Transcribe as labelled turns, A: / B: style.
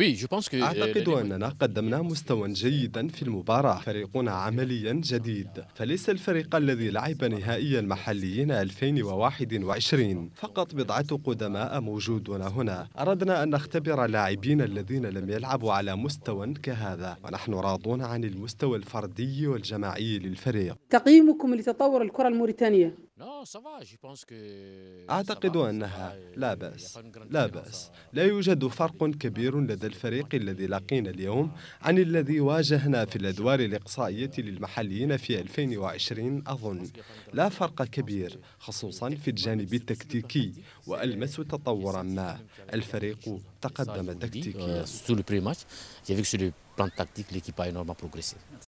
A: Euh, أعتقد أننا قدمنا مستوى جيدا في المباراة فريقنا عمليا جديد فليس الفريق الذي لعب نهائيا محليين 2021 فقط بضعة قدماء موجودون هنا أردنا أن نختبر اللاعبين الذين لم يلعبوا على مستوى كهذا ونحن راضون عن المستوى الفردي والجماعي للفريق
B: تقييمكم لتطور الكرة الموريتانية
A: أعتقد أنها لا بأس لا بأس لا يوجد فرق كبير لدى الفريق الذي لقينا اليوم عن الذي واجهنا في الأدوار الإقصائية للمحليين في 2020 أظن لا فرق كبير خصوصا في الجانب التكتيكي وألمس تطورا ما الفريق تقدم تكتيكيا euh,